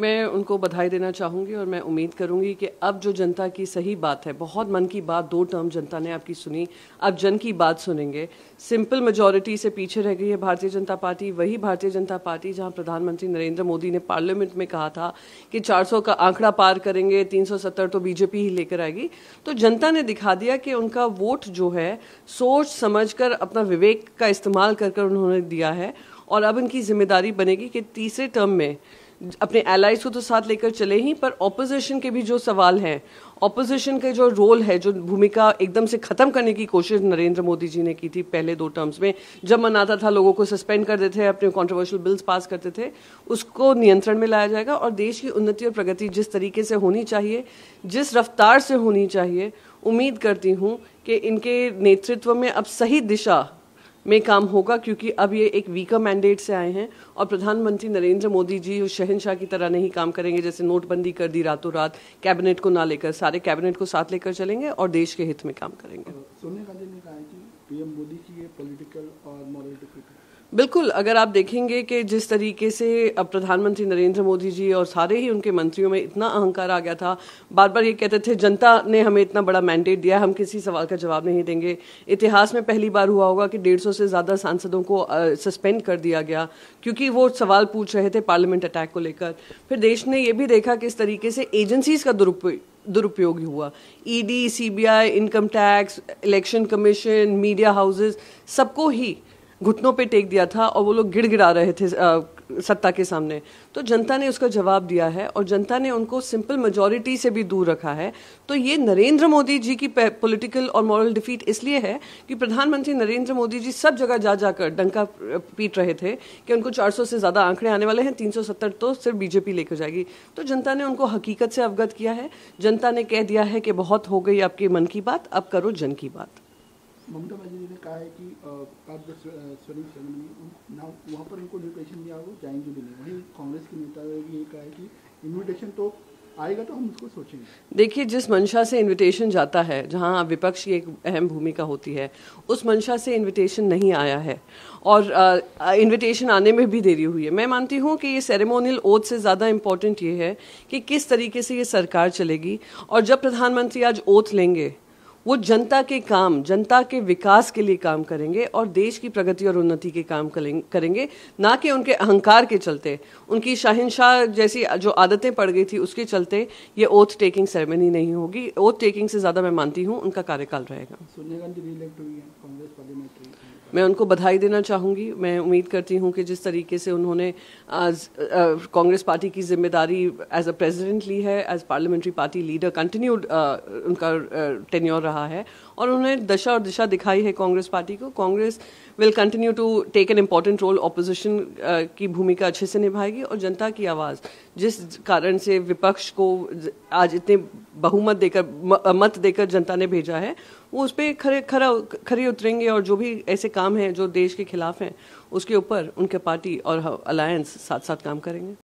मैं उनको बधाई देना चाहूंगी और मैं उम्मीद करूंगी कि अब जो जनता की सही बात है बहुत मन की बात दो टर्म जनता ने आपकी सुनी अब जन की बात सुनेंगे सिंपल मेजोरिटी से पीछे रह गई है भारतीय जनता पार्टी वही भारतीय जनता पार्टी जहाँ प्रधानमंत्री नरेंद्र मोदी ने पार्लियामेंट में कहा था कि 400 का आंकड़ा पार करेंगे 370 तो बीजेपी ही लेकर आएगी तो जनता ने दिखा दिया कि उनका वोट जो है सोच कर अपना विवेक का इस्तेमाल कर कर उन्होंने दिया है और अब इनकी जिम्मेदारी बनेगी कि तीसरे टर्म में अपने एलाइज को तो साथ लेकर चले ही पर ऑपोजिशन के भी जो सवाल हैं ऑपोजिशन के जो रोल है जो भूमिका एकदम से खत्म करने की कोशिश नरेंद्र मोदी जी ने की थी पहले दो टर्म्स में जब मनाता था लोगों को सस्पेंड करते थे अपने कॉन्ट्रोवर्शियल बिल्स पास करते थे उसको नियंत्रण में लाया जाएगा और देश की उन्नति और प्रगति जिस तरीके से होनी चाहिए जिस रफ्तार से होनी चाहिए उम्मीद करती हूँ कि इनके नेतृत्व में अब सही दिशा में काम होगा क्योंकि अब ये एक वीकर मैंडेट से आए हैं और प्रधानमंत्री नरेंद्र मोदी जी शहनशाह की तरह नहीं काम करेंगे जैसे नोटबंदी कर दी रातों रात कैबिनेट को ना लेकर सारे कैबिनेट को साथ लेकर चलेंगे और देश के हित में काम करेंगे सोनिया गांधी ने कहा कि पीएम मोदी की ये पॉलिटिकल और मॉरल बिल्कुल अगर आप देखेंगे कि जिस तरीके से अब प्रधानमंत्री नरेंद्र मोदी जी और सारे ही उनके मंत्रियों में इतना अहंकार आ गया था बार बार ये कहते थे जनता ने हमें इतना बड़ा मैंडेट दिया हम किसी सवाल का जवाब नहीं देंगे इतिहास में पहली बार हुआ होगा कि डेढ़ सौ से ज़्यादा सांसदों को सस्पेंड कर दिया गया क्योंकि वो सवाल पूछ रहे थे पार्लियामेंट अटैक को लेकर फिर देश ने ये भी देखा कि इस तरीके से एजेंसीज का दुरुपयोग दुरुपयोग हुआ ED CBI income tax election commission media houses सबको ही घुटनों पे टेक दिया था और वो लोग गिड़ गिड़ा रहे थे आ, सत्ता के सामने तो जनता ने उसका जवाब दिया है और जनता ने उनको सिंपल मेजोरिटी से भी दूर रखा है तो ये नरेंद्र मोदी जी की पॉलिटिकल और मॉरल डिफीट इसलिए है कि प्रधानमंत्री नरेंद्र मोदी जी सब जगह जा जाकर डंका पीट रहे थे कि उनको 400 से ज़्यादा आंकड़े आने वाले हैं 370 तो सिर्फ बीजेपी लेकर जाएगी तो जनता ने उनको हकीकत से अवगत किया है जनता ने कह दिया है कि बहुत हो गई आपके मन की बात अब करो जन की बात ममता बनर्जी ने कहा है कि आप जब स्वरूप सेरेमनी ना वहाँ पर उनको इन्विटेशन दिया वो जाएंगे भी नहीं वहीं कांग्रेस के नेता ने भी ये कहा है कि इन्विटेशन तो आएगा तो हम उसको सोचेंगे देखिए जिस मंशा से इनविटेशन जाता है जहां विपक्ष की एक अहम भूमिका होती है उस मंशा से इनविटेशन नहीं आया है और इनविटेशन आने में भी देरी हुई है मैं मानती हूं कि ये सेरेमोनियल ओथ से ज़्यादा इम्पोर्टेंट ये है कि किस तरीके से ये सरकार चलेगी और जब प्रधानमंत्री आज ओथ लेंगे वो जनता के काम जनता के विकास के लिए काम करेंगे और देश की प्रगति और उन्नति के काम करेंगे ना कि उनके अहंकार के चलते उनकी शाहिनशाह जैसी जो आदतें पड़ गई थी उसके चलते ये ओथ टेकिंग सेरेमनी नहीं होगी ओथ टेकिंग से ज़्यादा मैं मानती हूँ उनका कार्यकाल रहेगा सोनिया गांधी हुई है कांग्रेस पार्लियामेंट मैं उनको बधाई देना चाहूँगी मैं उम्मीद करती हूँ कि जिस तरीके से उन्होंने कांग्रेस पार्टी की जिम्मेदारी एज अ प्रेसिडेंट ली है as parliamentary party leader continued उनका टेन्योर रहा है और उन्होंने दशा और दिशा दिखाई है कांग्रेस पार्टी को Congress will continue to take an important role opposition की भूमिका अच्छे से निभाएगी और जनता की आवाज़ जिस कारण से विपक्ष को आज इतने बहुमत देकर मत देकर जनता ने भेजा है वो उस पर खरे खरा खरे उतरेंगे और जो भी ऐसे काम हैं जो देश के खिलाफ हैं उसके ऊपर उनके पार्टी और अलायंस साथ साथ काम करेंगे